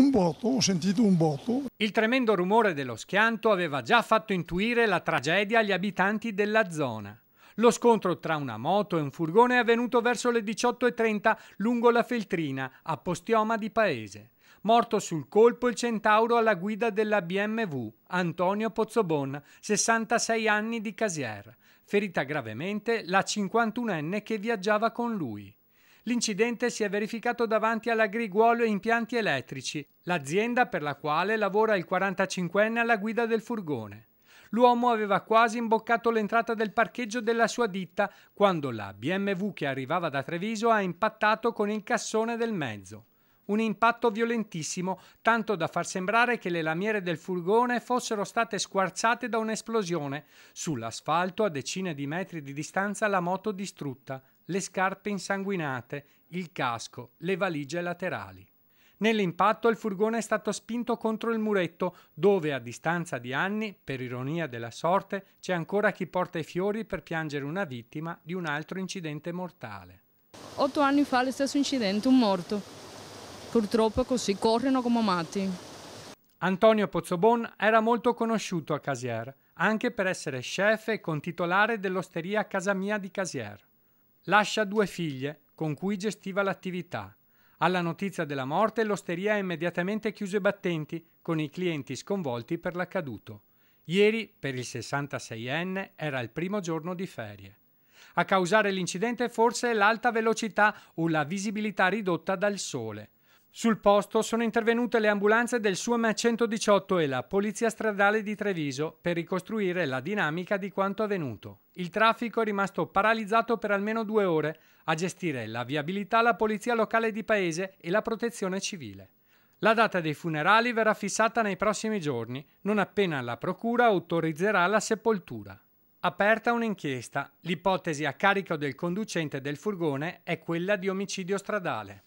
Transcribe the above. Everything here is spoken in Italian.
Un botto, ho sentito un botto. Il tremendo rumore dello schianto aveva già fatto intuire la tragedia agli abitanti della zona. Lo scontro tra una moto e un furgone è avvenuto verso le 18.30 lungo la Feltrina, a Postioma di Paese. Morto sul colpo il centauro alla guida della BMW, Antonio Pozzobon, 66 anni di Casier. Ferita gravemente la 51enne che viaggiava con lui. L'incidente si è verificato davanti alla Griguolo Impianti Elettrici, l'azienda per la quale lavora il 45enne alla guida del furgone. L'uomo aveva quasi imboccato l'entrata del parcheggio della sua ditta quando la BMW che arrivava da Treviso ha impattato con il cassone del mezzo. Un impatto violentissimo, tanto da far sembrare che le lamiere del furgone fossero state squarciate da un'esplosione. Sull'asfalto, a decine di metri di distanza, la moto distrutta le scarpe insanguinate, il casco, le valigie laterali. Nell'impatto il furgone è stato spinto contro il muretto, dove a distanza di anni, per ironia della sorte, c'è ancora chi porta i fiori per piangere una vittima di un altro incidente mortale. Otto anni fa lo stesso incidente, un morto. Purtroppo così, corrono come matti. Antonio Pozzobon era molto conosciuto a Casier, anche per essere chef e contitolare dell'osteria Casa Mia di Casier. Lascia due figlie, con cui gestiva l'attività. Alla notizia della morte l'osteria ha immediatamente chiuso i battenti, con i clienti sconvolti per l'accaduto. Ieri, per il 66enne, era il primo giorno di ferie. A causare l'incidente forse l'alta velocità o la visibilità ridotta dal sole. Sul posto sono intervenute le ambulanze del SUM 118 e la Polizia Stradale di Treviso per ricostruire la dinamica di quanto avvenuto. Il traffico è rimasto paralizzato per almeno due ore, a gestire la viabilità la Polizia Locale di Paese e la Protezione Civile. La data dei funerali verrà fissata nei prossimi giorni, non appena la Procura autorizzerà la sepoltura. Aperta un'inchiesta, l'ipotesi a carico del conducente del furgone è quella di omicidio stradale.